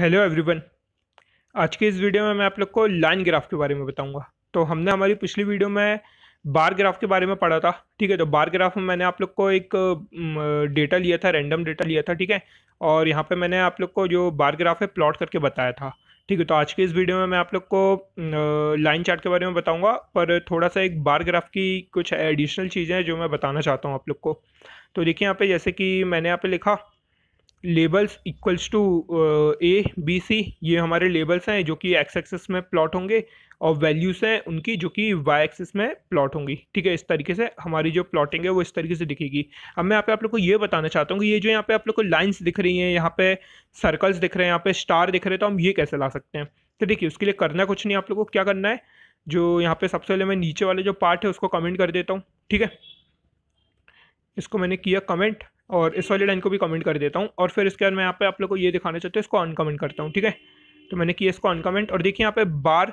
hello everyone आज के इस वीडियो में मैं आप लोग को लाइन ग्राफ के बारे में बताऊंगा तो हमने हमारी पिछली वीडियो में बार ग्राफ के बारे में पढ़ा था ठीक है तो बार ग्राफ में मैंने आप लोग को एक डेटा लिया था रैंडम डेटा लिया था ठीक है और यहाँ पे मैंने आप लोग को जो बार ग्राफ है प्लॉट करके बताया था ठीक है तो आज के इस वीडियो में मैं आप लोग को लाइन चार्ट के बारे में बताऊँगा पर थोड़ा सा एक बार ग्राफ की कुछ एडिशनल चीज़ें हैं जो मैं बताना चाहता हूँ आप लोग को तो देखिए यहाँ पे जैसे कि मैंने यहाँ पर लिखा labels equals to A B C ये हमारे लेबल्स हैं जो कि एक्स एक्सिस में प्लॉट होंगे और वैल्यूज़ हैं उनकी जो कि वाई एक्सिस में प्लॉट होंगी ठीक है इस तरीके से हमारी जो प्लॉटिंग है वो इस तरीके से दिखेगी अब मैं यहाँ पे आप लोग को ये बताना चाहता हूँ कि ये जो यहाँ पे आप लोग को लाइंस दिख रही हैं यहाँ पे सर्कल्स दिख रहे हैं यहाँ पे स्टार दिख रहे हैं तो हम ये कैसे ला सकते हैं तो देखिए उसके लिए करना कुछ नहीं आप लोग को क्या करना है जो यहाँ पे सबसे पहले मैं नीचे वाले जो पार्ट है उसको कमेंट कर देता हूँ ठीक है इसको मैंने किया कमेंट और इस वाली लाइन को भी कमेंट कर देता हूँ और फिर इसके बाद मैं यहाँ पे आप लोग को ये दिखाना चाहता हूँ इसको अनकमेंट करता हूँ ठीक है तो मैंने किया इसको अनकमेंट और देखिए यहाँ पे बार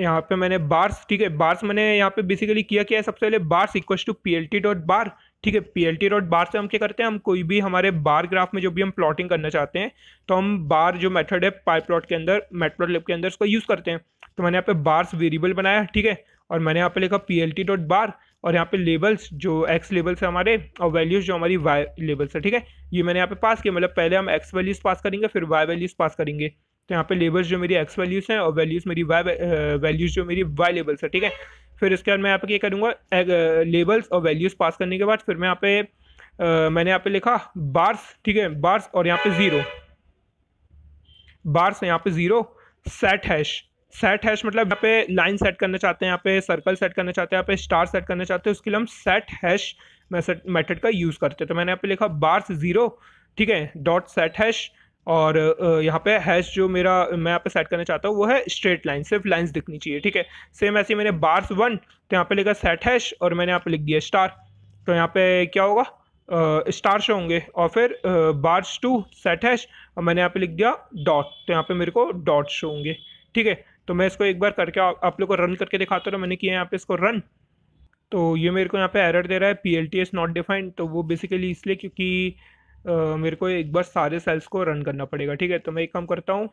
यहाँ पे मैंने बार्स ठीक है बार्स मैंने यहाँ पे बेसिकली किया क्या है सबसे पहले bars equal to P L T dot bar ठीक है P L T dot bar से हम क्या करते हैं हम कोई भी हमारे बार ग्राफ में जो भी हम प्लॉटिंग करना चाहते हैं तो हम बार जो मेथड है पाई प्लॉट के अंदर मेट प्लॉट लिप के अंदर उसको यूज़ करते हैं तो मैंने यहाँ पे बार्स वेरिएबल बनाया ठीक है और मैंने यहाँ पे लिखा P L T dot bar और यहाँ पे लेबल्स जो एक्स लेबल्स है हमारे और वैल्यूज़ जो हमारी वाई लेबल्स है ठीक है ये मैंने यहाँ पे पास किया मतलब पहले हम एक्स वैल्यूज़ पास करेंगे फिर वाई वैल्यूज़ पास करेंगे तो यहाँ पे लेबल्स जो मेरी एक्स वैल्यूज़ हैं और वैल्यूज़ मेरी वाई वैल्यूज़ जो मेरी वाई लेबल्स है ठीक है फिर इसके बाद मैं यहाँ पे क्या करूँगा लेबल्स और वैल्यूज़ पास करने के बाद फिर मैं यहाँ पे मैंने यहाँ पे लिखा बार्स ठीक है बार्स और यहाँ पे ज़ीरो बार्स यहाँ पे zero set hash set hash मतलब यहाँ पे लाइन सेट करना चाहते हैं यहाँ पे सर्कल सेट करना चाहते हैं यहाँ पे स्टार सेट करना चाहते हैं उसके लिए हम सेट हैश मेथड का यूज़ करते हैं तो मैंने यहाँ पे लिखा बार्स ज़ीरो ठीक है डॉट सेट हैश और यहाँ पे हैश जो मेरा मैं यहाँ पे सेट करना चाहता हूँ वो है स्ट्रेट लाइन सिर्फ लाइंस दिखनी चाहिए ठीक है सेम ऐसे मैंने बार्स वन तो यहाँ पे लिखा सेट हैश और मैंने यहाँ पे लिख दिया स्टार तो यहाँ पे क्या होगा स्टार शो होंगे और फिर बार्स टू सेट हैश और मैंने यहाँ पे लिख दिया डॉट तो यहाँ पे मेरे को डॉट शो होंगे ठीक है तो मैं इसको एक बार करके आप लोग को रन करके दिखाता हूँ मैंने किया यहाँ पे इसको रन तो ये मेरे को यहाँ पे एरर दे रहा है P L T is not defined तो वो बेसिकली इसलिए क्योंकि आ, मेरे को एक बार सारे सेल्स को रन करना पड़ेगा ठीक है तो मैं एक काम करता हूँ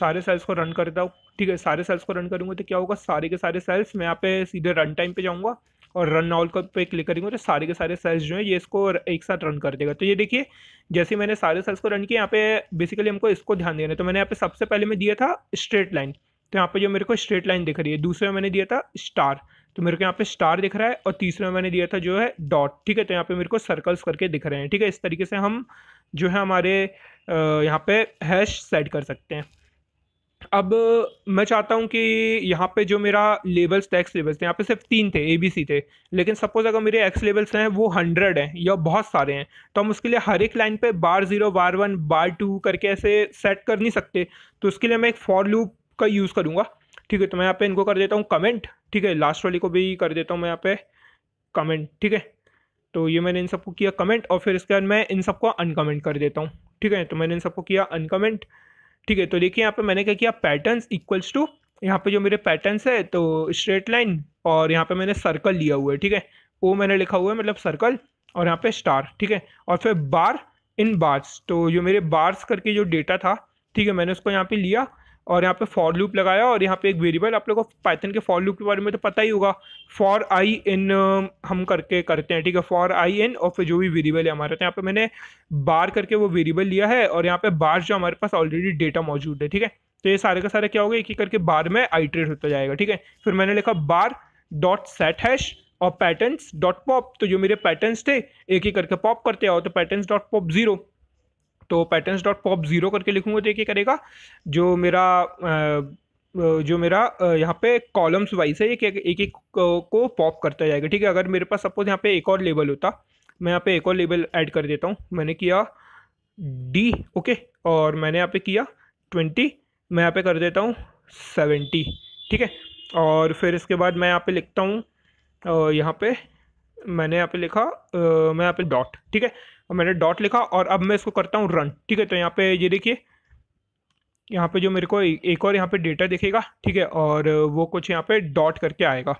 सारे सेल्स को रन करता हूँ ठीक है सारे सेल्स को रन करूँगा तो क्या होगा सारे के सारे सेल्स मैं यहाँ पे सीधे रन टाइम पर जाऊँगा और रन ऑल का पे क्लिक करेंगे तो सारे के सारे सेल्स जो है ये इसको एक साथ रन कर देगा तो ये देखिए जैसे मैंने सारे सेल्स को रन किया यहाँ पे बेसिकली हमको इसको ध्यान देना है तो मैंने यहाँ पे सबसे पहले मैं दिया था स्ट्रेट लाइन तो यहाँ पे जो मेरे को स्ट्रेट लाइन दिख रही है दूसरे में मैंने दिया था स्टार तो मेरे को यहाँ पे स्टार दिख रहा है और तीसरे में मैंने दिया था जो है डॉट ठीक है तो यहाँ पे मेरे को सर्कल्स करके दिख रहे हैं ठीक है इस तरीके से हम जो है हमारे यहाँ पे हैश सेट कर सकते हैं अब मैं चाहता हूँ कि यहाँ पे जो मेरा लेवल्स थे एक्स लेवल्स थे यहाँ पे सिर्फ तीन थे ए बी सी थे लेकिन सपोज़ अगर मेरे एक्स लेवल्स हैं वो हंड्रेड हैं या बहुत सारे हैं तो हम उसके लिए हर एक लाइन पे bar zero bar one bar two करके ऐसे सेट कर नहीं सकते तो उसके लिए मैं एक फॉर लूप का यूज़ करूँगा ठीक है तो मैं यहाँ पे इनको कर देता हूँ कमेंट ठीक है लास्ट वाली को भी कर देता हूँ मैं यहाँ पे कमेंट ठीक है तो ये मैंने इन सबको किया कमेंट और फिर इसके बाद मैं इन सबको अनकमेंट कर देता हूँ ठीक है तो मैंने इन सबको किया अनकमेंट ठीक है तो देखिए यहाँ पे मैंने क्या किया पैटर्न्स इक्वल्स टू यहाँ पे जो मेरे पैटर्न्स है तो स्ट्रेट लाइन और यहाँ पे मैंने सर्कल लिया हुआ है ठीक है वो मैंने लिखा हुआ है मतलब सर्कल और यहाँ पे स्टार ठीक है और फिर बार इन बार्स तो जो मेरे बार्स करके जो डेटा था ठीक है मैंने उसको यहाँ पे लिया और यहाँ पे फॉर लूप लगाया और यहाँ पे एक वेरिएबल आप लोगों को पाइथन के फॉर लूप के बारे में तो पता ही होगा फॉर आई इन हम करके करते हैं ठीक है फॉर आई इन और फिर जो भी वेरिएबल है हमारे तो यहाँ पे मैंने बार करके वो वेरिएबल लिया है और यहाँ पे बार जो हमारे पास ऑलरेडी डेटा मौजूद है ठीक है तो ये सारे का सारे क्या होगा एक ही करके बार में आइट्रेट होता जाएगा ठीक है फिर मैंने लिखा बार डॉट सेट हैश और पैटर्न डॉट पॉप तो जो मेरे पैटर्न थे एक ही करके पॉप करते आओ तो पैटर्न डॉट पॉप जीरो तो पैटर्न्स डॉट पॉप ज़ीरो करके लिखूँगा तो ये करेगा जो मेरा जो मेरा यहाँ पे कॉलम्स वाइज है एक एक, एक को पॉप करता जाएगा ठीक है अगर मेरे पास सपोज यहाँ पे एक और लेबल होता मैं यहाँ पे एक और लेबल ऐड कर देता हूँ मैंने किया डी ओके और मैंने यहाँ पे किया ट्वेंटी मैं यहाँ पे कर देता हूँ सेवेंटी ठीक है और फिर इसके बाद मैं यहाँ पे लिखता हूँ यहाँ पे मैंने यहाँ पे लिखा मैं यहाँ पे डॉट ठीक है अब मैंने डॉट लिखा और अब मैं इसको करता हूँ रन ठीक है तो यहाँ पे ये देखिए यहाँ पे जो मेरे को एक और यहाँ पे डेटा दिखेगा ठीक है और वो कुछ यहाँ पे डॉट करके आएगा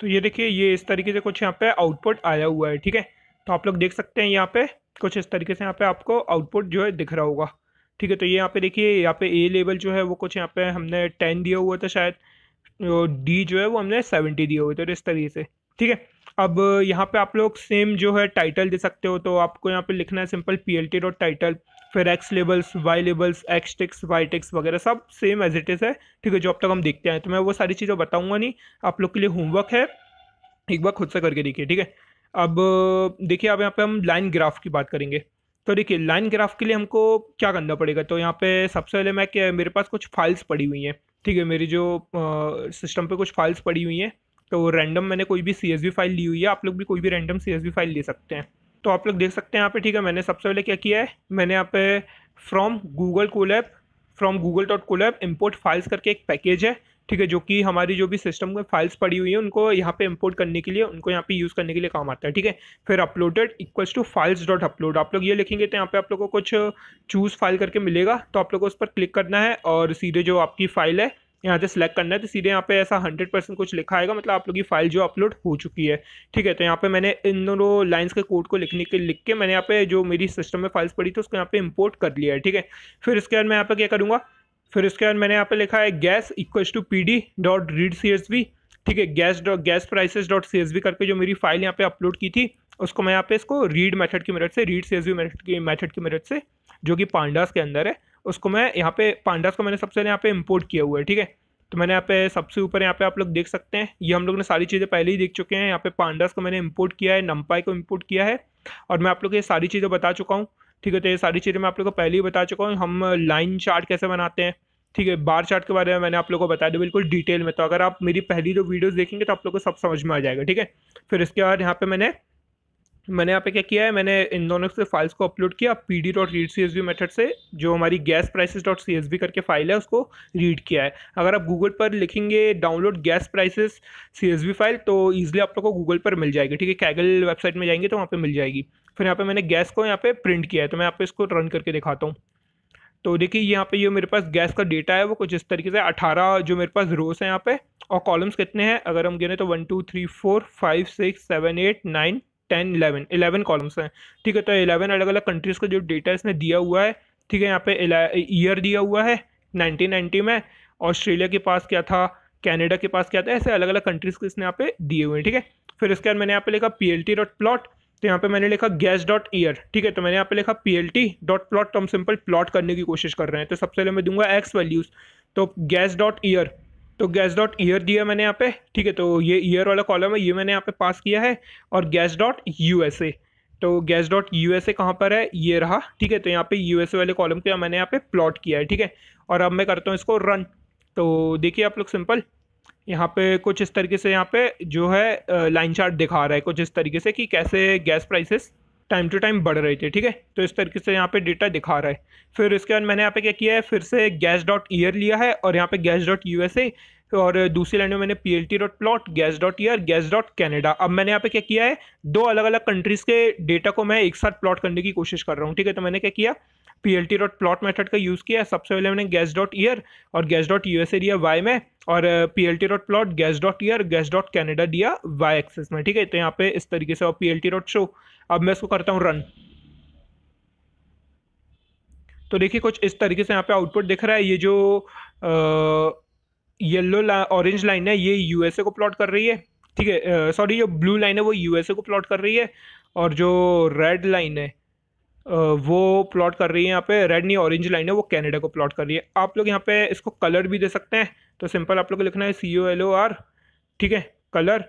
तो ये देखिए ये इस तरीके से कुछ यहाँ पे आउटपुट आया हुआ है ठीक है तो आप लोग देख सकते हैं यहाँ पे कुछ इस तरीके से यहाँ पे आपको आउटपुट जो है दिख रहा होगा ठीक है तो ये यहाँ पे देखिए यहाँ पे ए लेवल जो है वो कुछ यहाँ पे हमने टेन दिया हुआ था शायद डी जो है वो हमने सेवेंटी दिया हुआ था इस तरीके से ठीक है अब यहाँ पे आप लोग सेम जो है टाइटल दे सकते हो तो आपको यहाँ पे लिखना है simple P L T dot title फिर X labels Y labels X ticks Y ticks वगैरह सब सेम एज इट इज़ है ठीक है जो अब तक हम देखते हैं तो मैं वो सारी चीज़ें बताऊँगा नहीं आप लोग के लिए होमवर्क है एक बार खुद से करके देखिए ठीक है अब देखिए अब यहाँ पर हम लाइन ग्राफ की बात करेंगे तो देखिए लाइन ग्राफ के लिए हमको क्या करना पड़ेगा तो यहाँ पे सबसे पहले मैं क्या मेरे पास कुछ फाइल्स पड़ी हुई हैं ठीक है मेरी जो सिस्टम पे कुछ फाइल्स पड़ी हुई हैं तो रैंडम मैंने कोई भी सी फाइल ली हुई है आप लोग भी कोई भी रैंडम सी फाइल ले सकते हैं तो आप लोग देख सकते हैं यहाँ पे ठीक है मैंने सबसे पहले क्या किया है मैंने यहाँ पे from Google app from Google dot colab import files करके एक पैकेज है ठीक है जो कि हमारी जो भी सिस्टम में फाइल्स पड़ी हुई है उनको यहाँ पे इम्पोर्ट करने के लिए उनको यहाँ पे यूज़ करने के लिए काम आता है ठीक है फिर uploaded equals to files dot upload आप लोग ये लिखेंगे तो यहाँ पे आप लोग को कुछ चूज़ फाइल करके मिलेगा तो आप लोग को उस पर क्लिक करना है और सीधे जो आपकी फाइल है यहाँ से सिलेक्ट करना है तो सीधे यहाँ पे ऐसा हंड्रेड परसेंट कुछ लिखा आएगा मतलब आप लोग की फाइल जो अपलोड हो चुकी है ठीक है तो यहाँ पे मैंने इन दोनों लाइन्स के कोड को लिखने के लिख के मैंने यहाँ पे जो मेरी सिस्टम में फाइल्स पड़ी थी उसको यहाँ पे इम्पोर्ट कर लिया है ठीक है फिर इसके बाद मैं यहाँ पे क्या करूँगा फिर उसके बाद मैंने यहाँ पे लिखा है gas equals to P D dot read C S V ठीक है gas dot gas prices dot C S V करके जो मेरी फाइल यहाँ पे अपलोड की थी उसको मैं यहाँ पे इसको रीड मेथड की मदद से read C S V method की मेथड की मदद से जो कि पांडास के अंदर है उसको मैं यहाँ पे पांडास को मैंने सबसे पहले यहाँ पे इम्पोर्ट किया हुआ है ठीक है तो मैंने यहाँ पे सबसे ऊपर यहाँ पे आप लोग देख सकते हैं ये हम लोग ने सारी चीज़ें पहले ही देख चुके हैं यहाँ पे पांडास को मैंने इम्पोर्ट किया है नम्पाई को इम्पोर्ट किया है और मैं आप लोग ये सारी चीज़ें बता चुका हूँ ठीक है तो ये सारी चीज़ें मैं आप लोग को पहले ही बता चुका हूँ हम लाइन चार्ट कैसे बनाते हैं ठीक है बार चार्ट के बारे में मैंने आप लोग को बता दिया बिल्कुल डिटेल में तो अगर आप मेरी पहली जो वीडियोस देखेंगे तो आप लोग को सब समझ में आ जाएगा ठीक है फिर इसके बाद यहाँ पे मैंने मैंने यहाँ पे क्या किया है मैंने इन दोनों से फाइल्स को अपलोड किया P D dot read C S V method से जो हमारी gas prices dot C S V करके फाइल है उसको रीड किया है अगर आप गूगल पर लिखेंगे download gas prices C S V file तो ईजिली आप लोग को गूगल पर मिल जाएगी ठीक है कैगल वेबसाइट में जाएंगे तो वहाँ पर मिल जाएगी फिर यहाँ पर मैंने गैस को यहाँ पर प्रिंट किया है तो मैं आप इसको रन करके दिखाता हूँ तो देखिए यहाँ पे ये मेरे पास गैस का डेटा है वो कुछ इस तरीके से अठारह जो मेरे पास रोस हैं यहाँ पे और कॉलम्स कितने हैं अगर हम गिने तो one two three four five six seven eight nine ten eleven eleven columns हैं ठीक है तो इलेवन अलग अलग कंट्रीज़ का जो डेटा इसमें दिया हुआ है ठीक है यहाँ पे ईयर दिया हुआ है नाइनटीन नाइनटी में ऑस्ट्रेलिया के पास क्या था कैनेडा के पास क्या था ऐसे अलग अलग कंट्रीज़ को इसने यहाँ पे दिए हुए हैं ठीक है फिर इसके बाद मैंने यहाँ पे लिखा P L T dot plot तो यहाँ पे मैंने लिखा गैस डॉट ईयर ठीक है तो मैंने यहाँ पे लिखा P L T dot plot तो हम सिंपल प्लॉट करने की कोशिश कर रहे हैं तो सबसे पहले मैं दूंगा एक्स वैल्यूज़ तो गैस डॉट ईयर तो गैस डॉट ईयर दिया मैंने यहाँ पे ठीक है तो ये ईयर वाला कॉलम है ये मैंने यहाँ पे पास किया है और gas dot U S A तो gas dot U S A कहाँ पर है ये रहा ठीक है तो यहाँ पे यू एस ए वाले कॉलम को मैंने यहाँ पे प्लॉट किया है ठीक है और अब मैं करता हूँ इसको रन तो देखिए आप लोग सिंपल यहाँ पे कुछ इस तरीके से यहाँ पे जो है लाइन चार्ट दिखा रहा है कुछ इस तरीके से कि कैसे gas prices time to time बढ़ रही थी ठीक है तो इस तरीके से यहाँ पे डेटा दिखा रहा है फिर इसके बाद मैंने यहाँ पे क्या किया है फिर से गैस डॉट ईयर लिया है और यहाँ पे गैस डॉट यू और दूसरी लाइन में मैंने P L T dot plot gas dot year gas dot Canada अब मैंने यहाँ पे क्या किया है दो अलग अलग कंट्रीज़ के डेटा को मैं एक साथ प्लॉट करने की कोशिश कर रहा हूँ ठीक है तो मैंने क्या किया P L T dot plot method का यूज़ किया सबसे पहले मैंने गैस डॉट ईयर और gas dot U S A दिया वाई में और P L T dot plot gas dot year gas dot Canada दिया वाई एक्सेस में ठीक है तो यहाँ पे इस तरीके से और P L T dot show अब मैं इसको करता हूँ रन तो देखिए कुछ इस तरीके से यहाँ पे आउटपुट दिख रहा है ये जो येलो ऑरेंज लाइन है ये यूएसए को प्लॉट कर रही है ठीक है सॉरी जो ब्लू लाइन है वो यूएसए को प्लॉट कर रही है और जो रेड लाइन है वो प्लॉट कर रही है यहाँ पे रेड नहीं ऑरेंज लाइन है वो कनाडा को प्लॉट कर रही है आप लोग यहाँ पे इसको कलर भी दे सकते हैं तो सिंपल आप लोग को लिखना है सी ओ एल ओ आर ठीक है कलर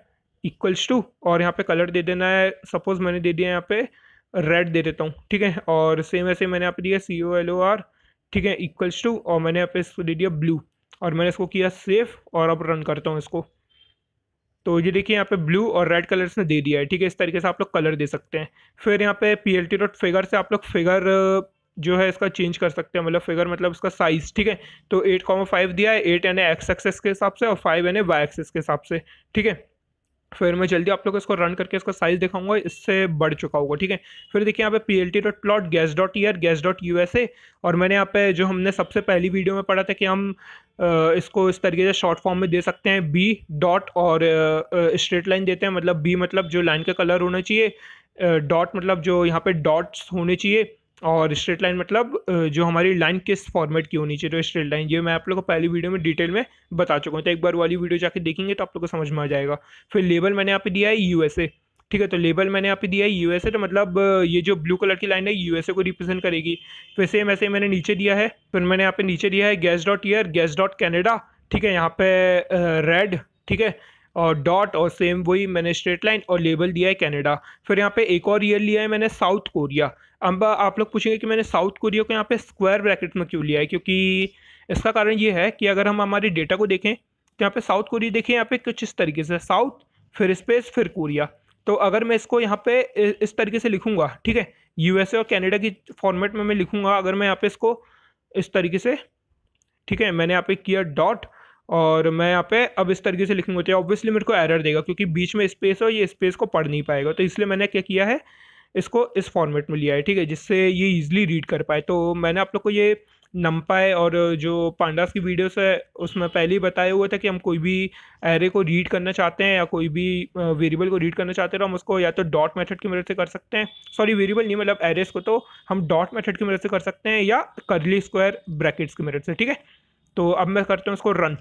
इक्वल्स टू और यहाँ पे कलर दे देना है सपोज़ मैंने दे दिया यहाँ पे रेड दे देता हूँ ठीक है और सेम ऐसे मैंने यहाँ पे दिया सी ओ एल ओ आर ठीक है इक्वल्स टू और मैंने यहाँ पे इसको दे दिया ब्लू और मैंने इसको किया सेफ और अब रन करता हूँ इसको तो ये देखिए यहाँ पे ब्लू और रेड कलर्स ने दे दिया है ठीक है इस तरीके से आप लोग कलर दे सकते हैं फिर यहाँ पे P L T dot figure से आप लोग फिगर जो है इसका चेंज कर सकते हैं मतलब फिगर मतलब उसका साइज़ ठीक है तो एट कॉमा फाइव दिया है एट यानी एक्स एक्सेस के हिसाब से और फाइव यानी वाई एक्सेस के हिसाब से ठीक है फिर मैं जल्दी आप लोग इसको रन करके इसका साइज दिखाऊंगा इससे बढ़ चुका होगा ठीक है फिर देखिए यहाँ पे P L T dot plot gas dot year gas dot U S A और मैंने यहाँ पे जो हमने सबसे पहली वीडियो में पढ़ा था कि हम इसको इस तरीके से शॉर्ट फॉर्म में दे सकते हैं बी डॉट और स्ट्रेट लाइन देते हैं मतलब बी मतलब जो लाइन का कलर होना चाहिए डॉट मतलब जो यहाँ पे डॉट्स होने चाहिए और स्ट्रेट लाइन मतलब जो हमारी लाइन किस फॉर्मेट की होनी चाहिए तो स्ट्रेट लाइन ये मैं आप लोग को पहली वीडियो में डिटेल में बता चुका हूँ तो एक बार वाली वीडियो जाके देखेंगे तो आप लोग को समझ में आ जाएगा फिर लेबल मैंने यहाँ पे दिया है यूएसए ठीक है तो लेबल मैंने यहाँ पे दिया है यूएसए तो मतलब ये जो ब्लू कलर की लाइन है यूएसए को रिप्रेजेंट करेगी फिर सेम ऐसे मैंने नीचे दिया है फिर मैंने यहाँ पे नीचे दिया है gas dot year gas dot Canada ठीक है यहाँ पे रेड ठीक है और डॉट और सेम वही मैंने स्ट्रेट लाइन और लेबल दिया है कनाडा फिर यहाँ पे एक और ईयर लिया है मैंने साउथ कोरिया अब आप लोग पूछेंगे कि मैंने साउथ कोरिया को यहाँ पे स्क्वायर ब्रैकेट में क्यों लिया है क्योंकि इसका कारण ये है कि अगर हम हमारे डेटा को देखें तो यहाँ पे साउथ कोरिया देखें यहाँ पे कुछ इस तरीके से साउथ फिर स्पेस फिर कोरिया तो अगर मैं इसको यहाँ पे इस तरीके से लिखूँगा ठीक है यूएसए और कैनेडा की फॉर्मेट में मैं लिखूँगा अगर मैं यहाँ पे इसको इस तरीके से ठीक है मैंने यहाँ पे किया डॉट और मैं यहाँ पे अब इस तरीके से लिखूंगा तो ऑब्वियसली मेरे को एरर देगा क्योंकि बीच में स्पेस है ये स्पेस को पढ़ नहीं पाएगा तो इसलिए मैंने क्या किया है इसको इस फॉर्मेट में लिया है ठीक है जिससे ये ईजिली रीड कर पाए तो मैंने आप लोग को ये है और जो पांडास की वीडियोस है उसमें पहले ही बताया हुआ था कि हम कोई भी एरे को रीड करना चाहते हैं या कोई भी वेरिएबल को रीड करना चाहते हैं तो हम उसको या तो डॉट मेथड की मदद से कर सकते हैं सॉरी वेरिएबल नहीं मतलब एरेस को तो हम डॉट मेथड की मदद से कर सकते हैं या करली स्क्वायर ब्रैकेट्स की मदद से ठीक है तो अब मैं करता हूँ उसको रन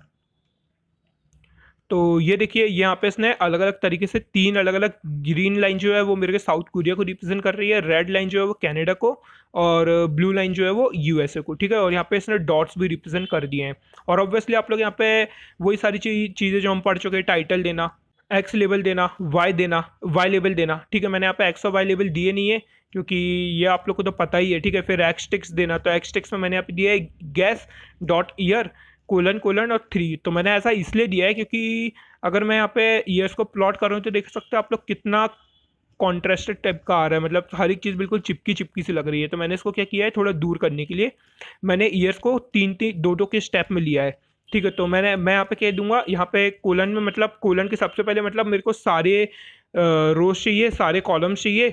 तो ये देखिए यहाँ पे इसने अलग अलग तरीके से तीन अलग अलग ग्रीन लाइन जो है वो मेरे को साउथ कोरिया को रिप्रेजेंट कर रही है रेड लाइन जो है वो कनाडा को और ब्लू लाइन जो है वो यूएसए को ठीक है और यहाँ पे इसने डॉट्स भी रिप्रेजेंट कर दिए हैं और ऑब्वियसली आप लोग यहाँ पे वही सारी चीज़ें जो हम पढ़ चुके हैं टाइटल देना एक्स लेवल देना वाई देना वाई लेवल देना ठीक है मैंने यहाँ पे एक्स और वाई लेवल दिए नहीं है क्योंकि ये आप लोग को तो पता ही है ठीक है फिर एक्स टिक्स देना तो एक्स टिक्स में मैंने यहाँ पे दिया है gas dot year colon colon और थ्री तो मैंने ऐसा इसलिए दिया है क्योंकि अगर मैं यहाँ पे ईयर्स को प्लॉट करूँ तो देख सकते हो आप लोग कितना कॉन्ट्रास्टेड टाइप का आ रहा है मतलब हर एक चीज़ बिल्कुल चिपकी चिपकी सी लग रही है तो मैंने इसको क्या किया है थोड़ा दूर करने के लिए मैंने ईयर्स को तीन तीन दो दो के स्टेप में लिया है ठीक है तो मैंने मैं यहाँ पे कह दूंगा यहाँ पे कोलन में मतलब कोलन के सबसे पहले मतलब मेरे को सारे रोज चाहिए सारे कॉलम्स चाहिए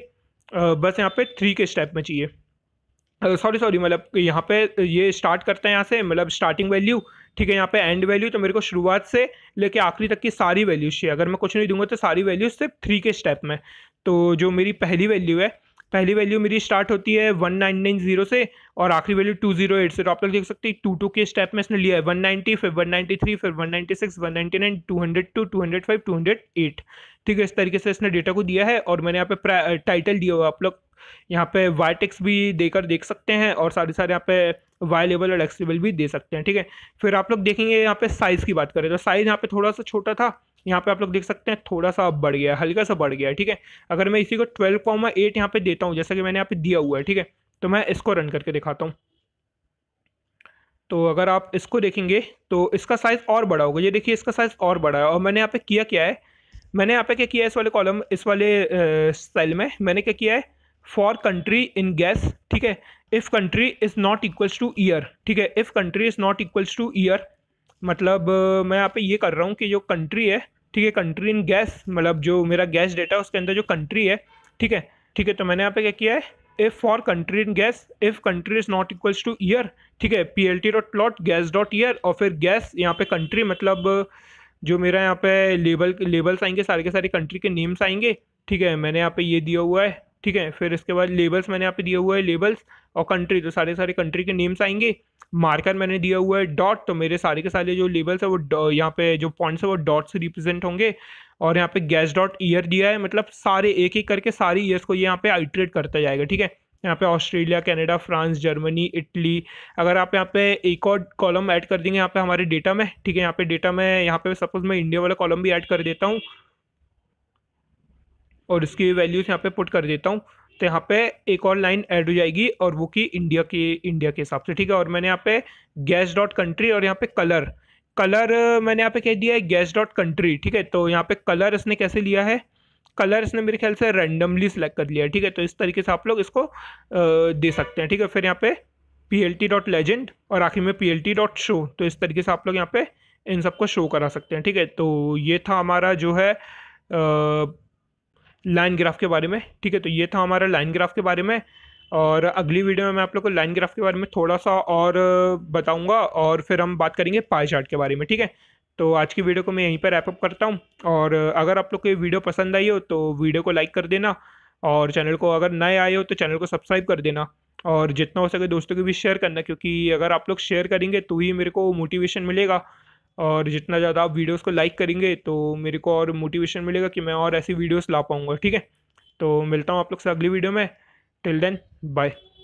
बस यहाँ पे थ्री के स्टेप में चाहिए सॉरी सॉरी मतलब यहाँ पे ये स्टार्ट करते हैं यहाँ से मतलब स्टार्टिंग वैल्यू ठीक है यहाँ पे एंड वैल्यू तो मेरे को शुरुआत से लेके आखिरी तक की सारी वैल्यूज चाहिए अगर मैं कुछ नहीं दूंगा तो सारी वैल्यूज सिर्फ थ्री के स्टेप में तो जो मेरी पहली वैल्यू है पहली वैल्यू मेरी स्टार्ट होती है वन नाइन नाइन जीरो से और आखिरी वैल्यू टू जीरो एट से तो आप लोग देख सकते हैं टू टू के स्टेप में इसने लिया है वन नाइन्टी फिर वन नाइन्टी थ्री फिर one ninety six one ninety nine two hundred two two hundred five two hundred eight ठीक है इस तरीके से इसने डेटा को दिया है और मैंने यहाँ पे टाइटल दिया हुआ आप लोग यहाँ पे वाई टेक्स भी देकर देख सकते हैं और सारे सारे यहाँ पे वाई लेवल और एक्स लेवल भी दे सकते हैं ठीक है फिर आप लोग देखेंगे यहाँ पे साइज़ की बात करें तो साइज़ यहाँ पे थोड़ा सा छोटा था यहाँ पे आप लोग देख सकते हैं थोड़ा सा अब बढ़ गया हल्का सा बढ़ गया ठीक है अगर मैं इसी को ट्वेल्व कॉमा एट यहाँ पे देता हूँ जैसा कि मैंने यहाँ पे दिया हुआ है ठीक है तो मैं इसको रन करके दिखाता हूँ तो अगर आप इसको देखेंगे तो इसका साइज़ और बड़ा होगा ये देखिए इसका साइज़ और बड़ा है और मैंने यहाँ पे किया क्या है मैंने यहाँ पे क्या किया है इस वाले कॉलम इस वाले स्टाइल में मैंने क्या किया है फॉर कंट्री इन गैस ठीक है if country is not equals to year ठीक है if country is not equals to year मतलब मैं यहाँ पे ये कर रहा हूँ कि जो कंट्री है ठीक है कंट्री इन गैस मतलब जो मेरा गैस डेटा उसके अंदर जो कंट्री है ठीक है ठीक है तो मैंने यहाँ पे क्या किया है if for country in gas if country is not equals to year ठीक है P L T dot plot gas dot year और फिर गैस यहाँ पे कंट्री मतलब जो मेरा यहाँ पे लेबल लेबल्स आएंगे सारे के सारे कंट्री के नेम्स आएंगे ठीक है मैंने यहाँ पे ये दिया हुआ है ठीक है फिर इसके बाद लेबल्स मैंने यहाँ पे दिया हुआ है लेबल्स और कंट्री तो सारे सारे कंट्री के नेम्स आएंगे मार्कर मैंने दिया हुआ है डॉट तो मेरे सारे के सारे जो लेबल्स है वो यहाँ पे जो पॉइंट्स है वो डॉट्स रिप्रेजेंट होंगे और यहाँ पे गैस डॉट ईयर दिया है मतलब सारे एक एक करके सारे ईयर्स को ये यहाँ पे आइट्रेट करता जाएगा ठीक है यहाँ पे Australia Canada France Germany Italy अगर आप यहाँ पे एक और कॉलम ऐड कर देंगे यहाँ पे हमारे डेटा में ठीक है यहाँ पे डेटा में यहाँ पे सपोज मैं इंडिया वाला कॉलम भी ऐड कर देता हूँ और इसकी वैल्यूज यहाँ पे पुट कर देता हूँ तो यहाँ पे एक और लाइन ऐड हो जाएगी और वो की इंडिया की इंडिया के हिसाब से ठीक है और मैंने यहाँ पे गैस डॉट कंट्री और यहाँ पे कलर कलर मैंने यहाँ पे कह दिया है गैस डॉट कंट्री ठीक है तो यहाँ पे कलर इसने कैसे लिया है कलर इसने मेरे ख्याल से रैंडमली सेलेक्ट कर लिया है ठीक है तो इस तरीके से आप लोग इसको दे सकते हैं ठीक है फिर यहाँ पे P L T dot legend और आखिर में P L T dot show तो इस तरीके से आप लोग यहाँ पे इन सबको शो करा सकते हैं ठीक है तो ये था हमारा जो है आ, लाइन ग्राफ के बारे में ठीक है तो ये था हमारा लाइन ग्राफ के बारे में और अगली वीडियो में मैं आप लोग को लाइन ग्राफ के बारे में थोड़ा सा और बताऊंगा और फिर हम बात करेंगे पाई चार्ट के बारे में ठीक है तो आज की वीडियो को मैं यहीं पर रैपअप करता हूँ और अगर आप लोग को ये वीडियो पसंद आई हो तो वीडियो को लाइक कर देना और चैनल को अगर नए आए हो तो चैनल को सब्सक्राइब कर देना और जितना हो सके दोस्तों के भी शेयर करना क्योंकि अगर आप लोग शेयर करेंगे तो ही मेरे को मोटिवेशन मिलेगा और जितना ज़्यादा आप वीडियोस को लाइक करेंगे तो मेरे को और मोटिवेशन मिलेगा कि मैं और ऐसी वीडियोस ला पाऊँगा ठीक है तो मिलता हूँ आप लोग से अगली वीडियो में टिल देन बाय